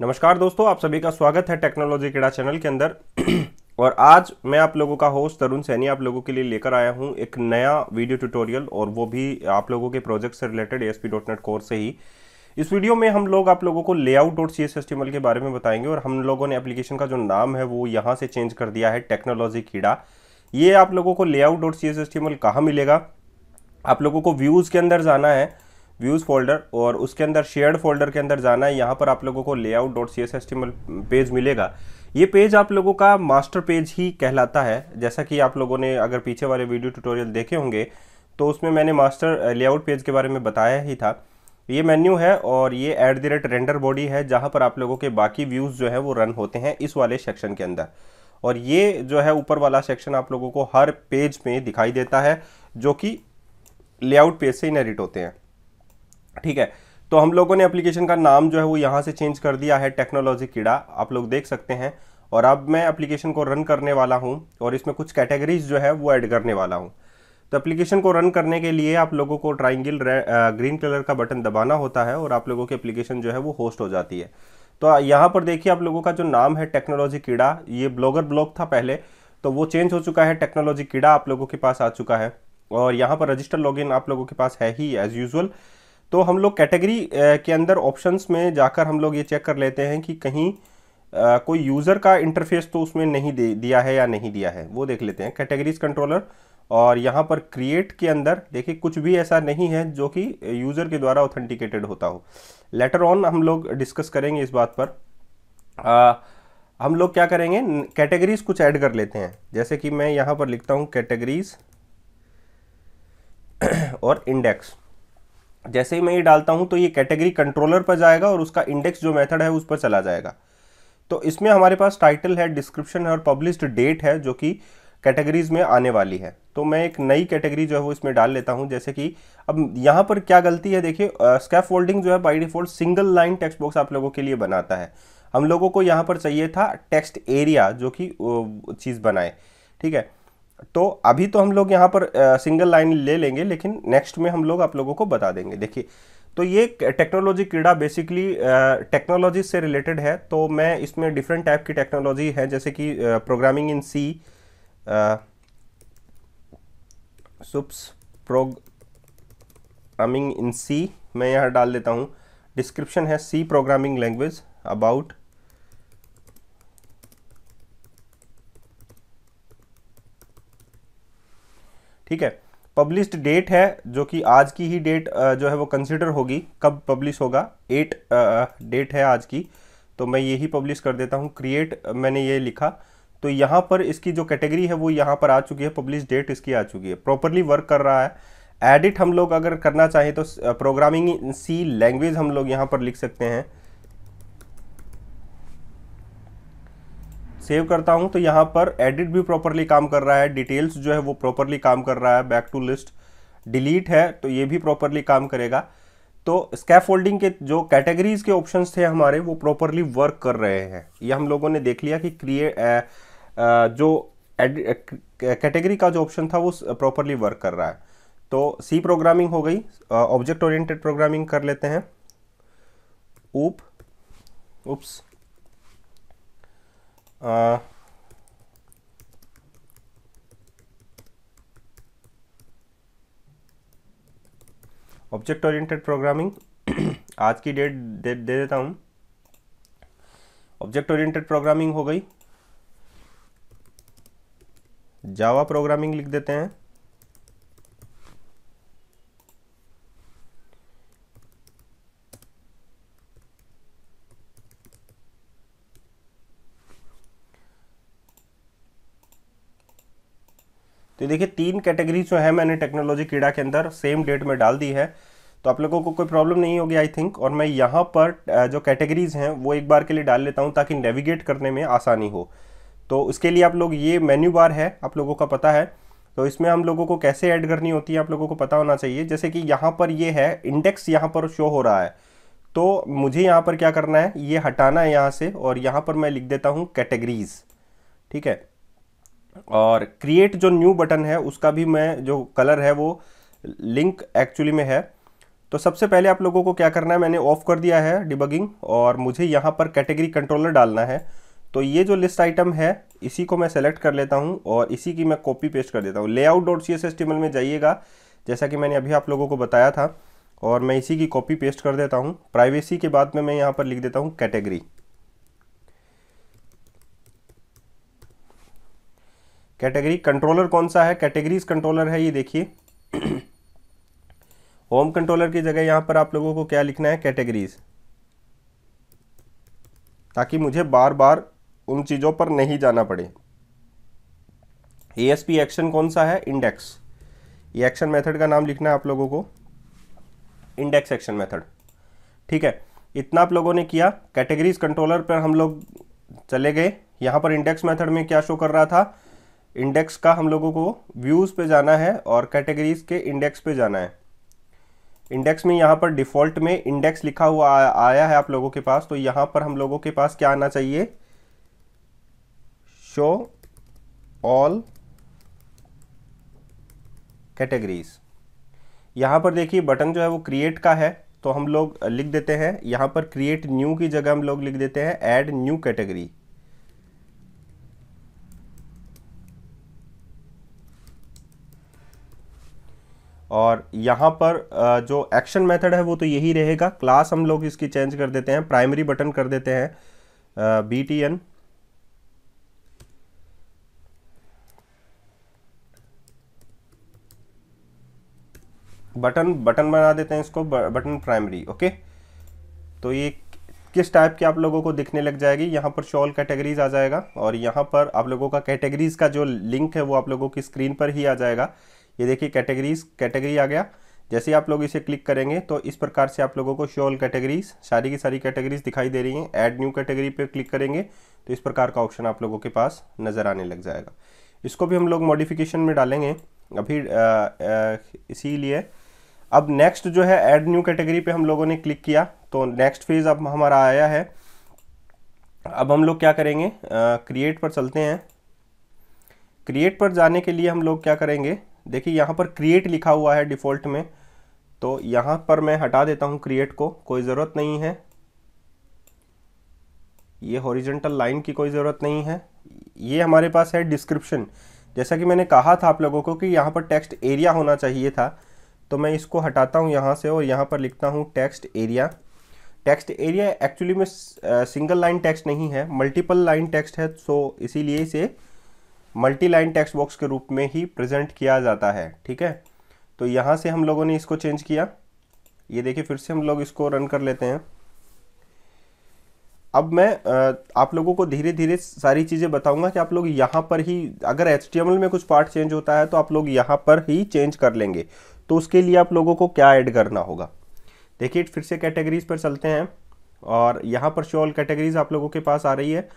नमस्कार दोस्तों आप सभी का स्वागत है टेक्नोलॉजी कीड़ा चैनल के अंदर और आज मैं आप लोगों का होस्ट तरुण सैनी आप लोगों के लिए लेकर आया हूं एक नया वीडियो ट्यूटोरियल और वो भी आप लोगों के प्रोजेक्ट से related S P dot net course से ही इस वीडियो में हम लोग आप लोगों को layout dot C S S के बारे में बताएंगे और हम लोगों ने एप्लीकेशन का जो नाम है वो यहाँ से चेंज कर दिया है टेक्नोलॉजी कीड़ा ये आप लोगों को layout dot C S S कहाँ मिलेगा आप लोगों को व्यूज़ के अंदर जाना है व्यूज़ फोल्डर और उसके अंदर शेयर्ड फोल्डर के अंदर जाना है यहाँ पर आप लोगों को layout dot C S S page मिलेगा ये पेज आप लोगों का मास्टर पेज ही कहलाता है जैसा कि आप लोगों ने अगर पीछे वाले वीडियो ट्यूटोरियल देखे होंगे तो उसमें मैंने मास्टर लेआउट पेज के बारे में बताया ही था ये मेन्यू है और ये at the rate render body है जहाँ पर आप लोगों के बाकी व्यूज़ जो है वो रन होते हैं इस वाले सेक्शन के अंदर और ये जो है ऊपर वाला सेक्शन आप लोगों को हर पेज में दिखाई देता है जो कि लेआउट पेज से इनहेरिट होते हैं ठीक है तो हम लोगों ने एप्लीकेशन का नाम जो है वो यहाँ से चेंज कर दिया है टेक्नोलॉजी कीड़ा आप लोग देख सकते हैं और अब मैं एप्लीकेशन को रन करने वाला हूँ और इसमें कुछ कैटेगरीज जो है वो ऐड करने वाला हूँ तो एप्लीकेशन को रन करने के लिए आप लोगों को ट्राइंगल ग्रीन कलर का बटन दबाना होता है और आप लोगों की एप्लीकेशन जो है वो होस्ट हो जाती है तो यहाँ पर देखिए आप लोगों का जो नाम है टेक्नोलॉजी कीड़ा ये ब्लॉगर ब्लॉग था पहले तो वो चेंज हो चुका है टेक्नोलॉजी कीड़ा आप लोगों के पास आ चुका है और यहाँ पर रजिस्टर लॉगिन आप लोगों के पास है ही एज़ यूज़ुअल तो हम लोग कैटेगरी के अंदर ऑप्शंस में जाकर हम लोग ये चेक कर लेते हैं कि कहीं आ, कोई यूज़र का इंटरफेस तो उसमें नहीं दे दिया है या नहीं दिया है वो देख लेते हैं कैटेगरीज कंट्रोलर और यहाँ पर क्रिएट के अंदर देखिए कुछ भी ऐसा नहीं है जो कि यूज़र के द्वारा ऑथेंटिकेटेड होता हो लेटर ऑन हम लोग डिस्कस करेंगे इस बात पर आ, हम लोग क्या करेंगे कैटेगरीज कुछ ऐड कर लेते हैं जैसे कि मैं यहाँ पर लिखता हूँ कैटेगरीज और इंडेक्स जैसे ही मैं ये डालता हूँ तो ये कैटेगरी कंट्रोलर पर जाएगा और उसका इंडेक्स जो मेथड है उस पर चला जाएगा तो इसमें हमारे पास टाइटल है डिस्क्रिप्शन है और पब्लिश्ड डेट है जो कि कैटेगरीज में आने वाली है तो मैं एक नई कैटेगरी जो है वो इसमें डाल लेता हूँ जैसे कि अब यहाँ पर क्या गलती है देखिए स्कैफ फोल्डिंग जो है by default single line text box आप लोगों के लिए बनाता है हम लोगों को यहाँ पर चाहिए था टेक्स्ट एरिया जो कि चीज़ बनाए ठीक है तो अभी तो हम लोग यहाँ पर सिंगल लाइन ले लेंगे लेकिन नेक्स्ट में हम लोग आप लोगों को बता देंगे देखिए तो ये टेक्नोलॉजी क्रीड़ा बेसिकली टेक्नोलॉजी से रिलेटेड है तो मैं इसमें डिफरेंट टाइप की टेक्नोलॉजी है जैसे कि programming in C सुप्स programming in सी मैं यहाँ डाल देता हूँ डिस्क्रिप्शन है सी प्रोग्रामिंग लैंग्वेज अबाउट ठीक है पब्लिश्ड डेट है जो कि आज की ही डेट जो है वो कंसिडर होगी कब पब्लिश होगा एट डेट है आज की तो मैं यही पब्लिश कर देता हूँ क्रिएट मैंने ये लिखा तो यहाँ पर इसकी जो कैटेगरी है वो यहाँ पर आ चुकी है पब्लिश डेट इसकी आ चुकी है प्रॉपरली वर्क कर रहा है एडिट हम लोग अगर करना चाहें तो प्रोग्रामिंग सी लैंग्वेज हम लोग यहाँ पर लिख सकते हैं सेव करता हूँ तो यहाँ पर एडिट भी प्रॉपरली काम कर रहा है डिटेल्स जो है वो प्रॉपरली काम कर रहा है बैक टू लिस्ट डिलीट है तो ये भी प्रॉपरली काम करेगा तो स्कैफ के जो कैटेगरीज के ऑप्शंस थे हमारे वो प्रॉपरली वर्क कर रहे हैं ये हम लोगों ने देख लिया कि क्रिए जो कैटेगरी का जो ऑप्शन था वो प्रॉपरली वर्क कर रहा है तो सी प्रोग्रामिंग हो गई ऑब्जेक्ट ओरिएंटेड प्रोग्रामिंग कर लेते हैं OOP OOPs Uh, object oriented programming आज की डेट दे, दे देता हूँ ऑब्जेक्ट ओरिएंटेड प्रोग्रामिंग हो गई जावा प्रोग्रामिंग लिख देते हैं तो देखिए तीन कैटेगरी जो है मैंने टेक्नोलॉजी क्रीड़ा के अंदर सेम डेट में डाल दी है तो आप लोगों को कोई प्रॉब्लम नहीं होगी आई थिंक और मैं यहाँ पर जो कैटेगरीज हैं वो एक बार के लिए डाल लेता हूँ ताकि नेविगेट करने में आसानी हो तो उसके लिए आप लोग ये मेन्यू बार है आप लोगों का पता है तो इसमें हम लोगों को कैसे ऐड करनी होती है आप लोगों को पता होना चाहिए जैसे कि यहाँ पर ये है इंडेक्स यहाँ पर शो हो रहा है तो मुझे यहाँ पर क्या करना है ये हटाना है यहाँ से और यहाँ पर मैं लिख देता हूँ कैटेगरीज ठीक है और क्रिएट जो न्यू बटन है उसका भी मैं जो कलर है वो लिंक एक्चुअली में है तो सबसे पहले आप लोगों को क्या करना है मैंने ऑफ कर दिया है डिबगिंग और मुझे यहाँ पर कैटेगरी कंट्रोलर डालना है तो ये जो लिस्ट आइटम है इसी को मैं सेलेक्ट कर लेता हूँ और इसी की मैं कॉपी पेस्ट कर देता हूँ layout dot C S S में जाइएगा जैसा कि मैंने अभी आप लोगों को बताया था और मैं इसी की कॉपी पेस्ट कर देता हूँ प्राइवेसी के बाद में मैं यहाँ पर लिख देता हूँ कैटेगरी कैटेगरी कंट्रोलर कौन सा है कैटेगरीज कंट्रोलर है ये देखिए होम कंट्रोलर की जगह यहां पर आप लोगों को क्या लिखना है कैटेगरीज ताकि मुझे बार बार उन चीज़ों पर नहीं जाना पड़े ए एक्शन कौन सा है इंडेक्स ये एक्शन मेथड का नाम लिखना है आप लोगों को इंडेक्स एक्शन मेथड ठीक है इतना आप लोगों ने किया कैटेगरीज कंट्रोलर पर हम लोग चले गए यहां पर इंडेक्स मेथड में क्या शो कर रहा था इंडेक्स का हम लोगों को व्यूज़ पे जाना है और कैटेगरीज के इंडेक्स पे जाना है इंडेक्स में यहाँ पर डिफ़ॉल्ट में इंडेक्स लिखा हुआ आया है आप लोगों के पास तो यहाँ पर हम लोगों के पास क्या आना चाहिए शो ऑल कैटेगरीज यहाँ पर देखिए बटन जो है वो क्रिएट का है तो हम लोग लिख देते हैं यहाँ पर क्रिएट न्यू की जगह हम लोग लिख देते हैं ऐड न्यू कैटेगरी और यहाँ पर जो एक्शन मेथड है वो तो यही रहेगा क्लास हम लोग इसकी चेंज कर देते हैं प्राइमरी बटन कर देते हैं B T N button button बना देते हैं इसको बटन प्राइमरी ओके तो ये किस टाइप की आप लोगों को दिखने लग जाएगी यहाँ पर शॉल कैटेगरीज आ जाएगा और यहाँ पर आप लोगों का कैटेगरीज का जो लिंक है वो आप लोगों की स्क्रीन पर ही आ जाएगा ये देखिए कैटेगरीज कैटेगरी आ गया जैसे आप लोग इसे क्लिक करेंगे तो इस प्रकार से आप लोगों को शो ऑल कैटेगरीज सारी की सारी कैटेगरीज दिखाई दे रही हैं ऐड न्यू कैटेगरी पे क्लिक करेंगे तो इस प्रकार का ऑप्शन आप लोगों के पास नज़र आने लग जाएगा इसको भी हम लोग मॉडिफिकेशन में डालेंगे अभी इसीलिए अब नेक्स्ट जो है ऐड न्यू कैटेगरी पे हम लोगों ने क्लिक किया तो नेक्स्ट फेज़ अब हमारा आया है अब हम लोग क्या करेंगे क्रिएट पर चलते हैं क्रिएट पर जाने के लिए हम लोग क्या करेंगे देखिए यहाँ पर क्रिएट लिखा हुआ है डिफ़ॉल्ट में तो यहाँ पर मैं हटा देता हूँ क्रिएट को कोई ज़रूरत नहीं है ये हॉरिजेंटल लाइन की कोई ज़रूरत नहीं है ये हमारे पास है डिस्क्रिप्शन जैसा कि मैंने कहा था आप लोगों को कि यहाँ पर टेक्स्ट एरिया होना चाहिए था तो मैं इसको हटाता हूँ यहाँ से और यहाँ पर लिखता हूँ text area text area actually में सिंगल लाइन टेक्स्ट नहीं है मल्टीपल लाइन टेक्स्ट है सो इसीलिए इसे मल्टी लाइन टेक्स्ट बॉक्स के रूप में ही प्रेजेंट किया जाता है ठीक है तो यहाँ से हम लोगों ने इसको चेंज किया ये देखिए फिर से हम लोग इसको रन कर लेते हैं अब मैं आप लोगों को धीरे धीरे सारी चीज़ें बताऊंगा कि आप लोग यहाँ पर ही अगर एच में कुछ पार्ट चेंज होता है तो आप लोग यहाँ पर ही चेंज कर लेंगे तो उसके लिए आप लोगों को क्या ऐड करना होगा देखिए फिर से कैटेगरीज पर चलते हैं और यहाँ पर शो ऑल कैटेगरीज आप लोगों के पास आ रही है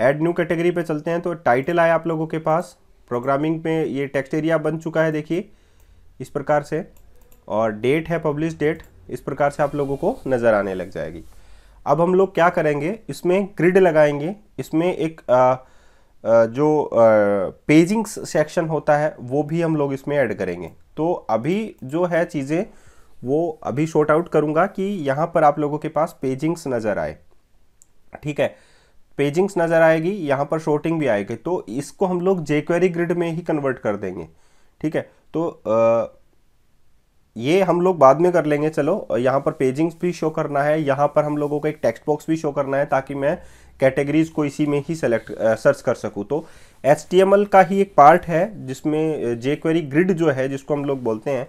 ऐड न्यू कैटेगरी पे चलते हैं तो टाइटल आया आप लोगों के पास प्रोग्रामिंग में ये टेक्स्ट एरिया बन चुका है देखिए इस प्रकार से और डेट है पब्लिश डेट इस प्रकार से आप लोगों को नज़र आने लग जाएगी अब हम लोग क्या करेंगे इसमें ग्रिड लगाएंगे इसमें एक आ, जो पेजिंग्स सेक्शन होता है वो भी हम लोग इसमें ऐड करेंगे तो अभी जो है चीज़ें वो अभी शॉर्ट आउट करूँगा कि यहाँ पर आप लोगों के पास पेजिंग्स नज़र आए ठीक है पेजिंग्स नज़र आएगी यहाँ पर शॉर्टिंग भी आएगी तो इसको हम लोग जेक्वेरी ग्रिड में ही कन्वर्ट कर देंगे ठीक है तो आ, ये हम लोग बाद में कर लेंगे चलो यहाँ पर पेजिंग्स भी शो करना है यहाँ पर हम लोगों को एक टेक्स्ट बॉक्स भी शो करना है ताकि मैं कैटेगरीज को इसी में ही सेलेक्ट सर्च कर सकूँ तो एच का ही एक पार्ट है जिसमें जे क्वेरी ग्रिड जो है जिसको हम लोग बोलते हैं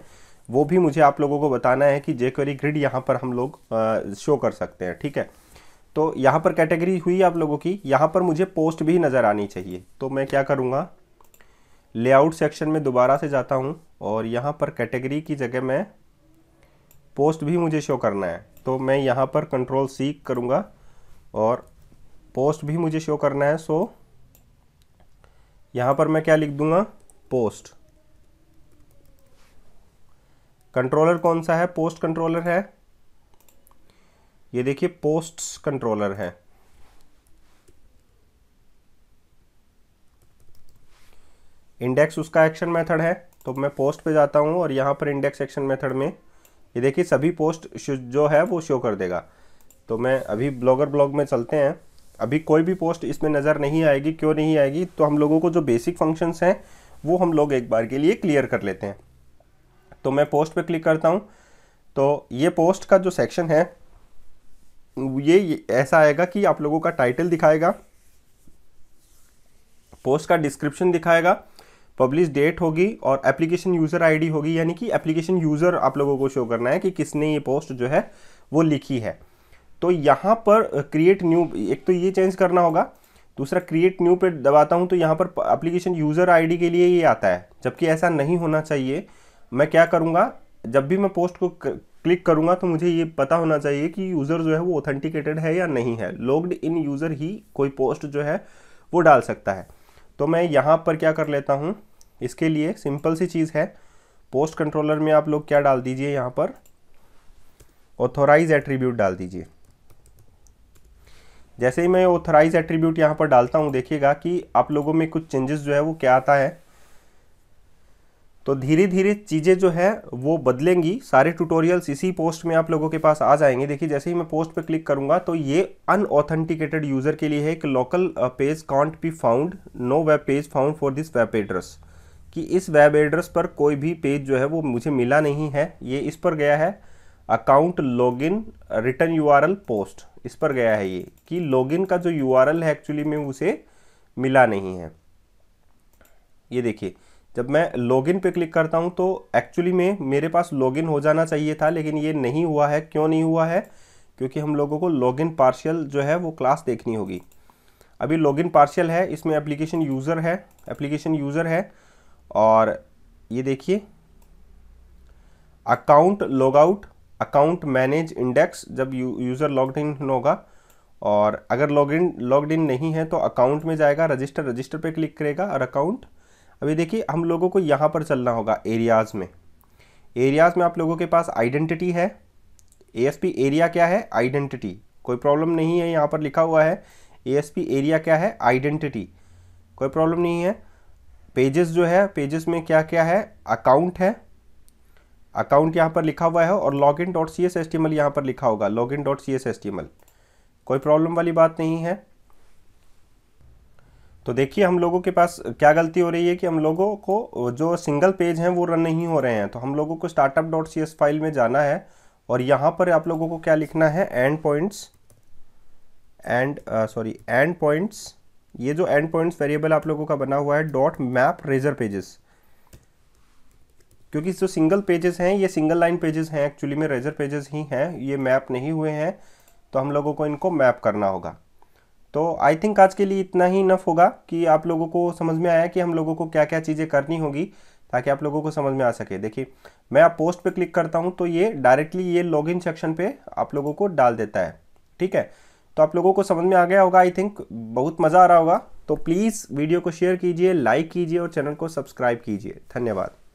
वो भी मुझे आप लोगों को बताना है कि जे क्वेरी ग्रिड यहाँ पर हम लोग शो कर सकते हैं ठीक है तो यहाँ पर कैटेगरी हुई आप लोगों की यहाँ पर मुझे पोस्ट भी नज़र आनी चाहिए तो मैं क्या करूँगा लेआउट सेक्शन में दोबारा से जाता हूँ और यहाँ पर कैटेगरी की जगह मैं पोस्ट भी मुझे शो करना है तो मैं यहाँ पर कंट्रोल सी करूँगा और पोस्ट भी मुझे शो करना है सो यहाँ पर मैं क्या लिख दूँगा पोस्ट कंट्रोलर कौन सा है पोस्ट कंट्रोलर है ये देखिए पोस्ट्स कंट्रोलर है इंडेक्स उसका एक्शन मेथड है तो मैं पोस्ट पे जाता हूँ और यहां पर इंडेक्स एक्शन मेथड में ये देखिए सभी पोस्ट जो है वो शो कर देगा तो मैं अभी ब्लॉगर ब्लॉग में चलते हैं अभी कोई भी पोस्ट इसमें नज़र नहीं आएगी क्यों नहीं आएगी तो हम लोगों को जो बेसिक फंक्शंस हैं वो हम लोग एक बार के लिए क्लियर कर लेते हैं तो मैं पोस्ट पे क्लिक करता हूँ तो ये पोस्ट का जो सेक्शन है ये ऐसा आएगा कि आप लोगों का टाइटल दिखाएगा पोस्ट का डिस्क्रिप्शन दिखाएगा पब्लिश डेट होगी और एप्लीकेशन यूज़र आईडी होगी यानी कि एप्लीकेशन यूज़र आप लोगों को शो करना है कि किसने ये पोस्ट जो है वो लिखी है तो यहाँ पर क्रिएट न्यू एक तो ये चेंज करना होगा दूसरा क्रिएट न्यू पे दबाता हूँ तो यहाँ पर एप्लीकेशन यूज़र आईडी के लिए ये आता है जबकि ऐसा नहीं होना चाहिए मैं क्या करूँगा जब भी मैं पोस्ट को क्लिक करूंगा तो मुझे ये पता होना चाहिए कि यूज़र जो है वो ऑथेंटिकेटेड है या नहीं है लॉग्ड इन यूज़र ही कोई पोस्ट जो है वो डाल सकता है तो मैं यहाँ पर क्या कर लेता हूँ इसके लिए सिंपल सी चीज़ है पोस्ट कंट्रोलर में आप लोग क्या डाल दीजिए यहाँ पर ऑथोराइज एट्रीब्यूट डाल दीजिए जैसे ही मैं ऑथोराइज एट्रीब्यूट यहाँ पर डालता हूँ देखिएगा कि आप लोगों में कुछ चेंजेस जो है वो क्या आता है तो धीरे धीरे चीज़ें जो है वो बदलेंगी सारे ट्यूटोरियल्स इसी पोस्ट में आप लोगों के पास आ जाएंगे देखिए जैसे ही मैं पोस्ट पे क्लिक करूंगा तो ये अनऑथेंटिकेटेड यूज़र के लिए है कि local page can't be found no web page found for this web address कि इस वेब एड्रेस पर कोई भी पेज जो है वो मुझे मिला नहीं है ये इस पर गया है account log in return L post इस पर गया है ये कि इन का जो एल है एक्चुअली में उसे मिला नहीं है ये देखिए जब मैं लॉगिन पे क्लिक करता हूँ तो एक्चुअली में मेरे पास लॉगिन हो जाना चाहिए था लेकिन ये नहीं हुआ है क्यों नहीं हुआ है क्योंकि हम लोगों को लॉगिन पार्शियल जो है वो क्लास देखनी होगी अभी लॉगिन पार्शियल है इसमें एप्लीकेशन यूज़र है एप्लीकेशन यूज़र है और ये देखिए account logout account manage index जब यूज़र लॉगड इन होगा और अगर लॉग इन लॉगड इन नहीं है तो अकाउंट में जाएगा रजिस्टर रजिस्टर पे क्लिक करेगा और अकाउंट अभी देखिए हम लोगों को यहाँ पर चलना होगा एरियाज़ में एरियाज़ में आप लोगों के पास आइडेंटिटी है एएसपी एरिया क्या है आइडेंटिटी कोई प्रॉब्लम नहीं है यहाँ पर लिखा हुआ है एएसपी एरिया क्या है आइडेंटिटी कोई प्रॉब्लम नहीं है पेजेस जो है पेजेस में क्या क्या है अकाउंट है अकाउंट यहाँ पर लिखा हुआ है और log in dot C S S T M L यहाँ पर लिखा होगा log in dot C S S T M L कोई प्रॉब्लम वाली बात नहीं है तो देखिए हम लोगों के पास क्या गलती हो रही है कि हम लोगों को जो सिंगल पेज हैं वो रन नहीं हो रहे हैं तो हम लोगों को startup dot C S file में जाना है और यहाँ पर आप लोगों को क्या लिखना है end points end sorry end points ये जो एंड पॉइंट्स वेरिएबल आप लोगों का बना हुआ है डॉट मैप रेजर पेजेस क्योंकि जो सिंगल पेजेस हैं ये सिंगल लाइन पेजेस हैं एक्चुअली में रेजर पेजेस ही हैं ये मैप नहीं हुए हैं तो हम लोगों को इनको मैप करना होगा तो आई थिंक आज के लिए इतना ही इनफ होगा कि आप लोगों को समझ में आया कि हम लोगों को क्या क्या चीज़ें करनी होगी ताकि आप लोगों को समझ में आ सके देखिए मैं आप पोस्ट पे क्लिक करता हूँ तो ये डायरेक्टली ये लॉगिन सेक्शन पे आप लोगों को डाल देता है ठीक है तो आप लोगों को समझ में आ गया होगा आई थिंक बहुत मज़ा आ रहा होगा तो प्लीज़ वीडियो को शेयर कीजिए लाइक कीजिए और चैनल को सब्सक्राइब कीजिए धन्यवाद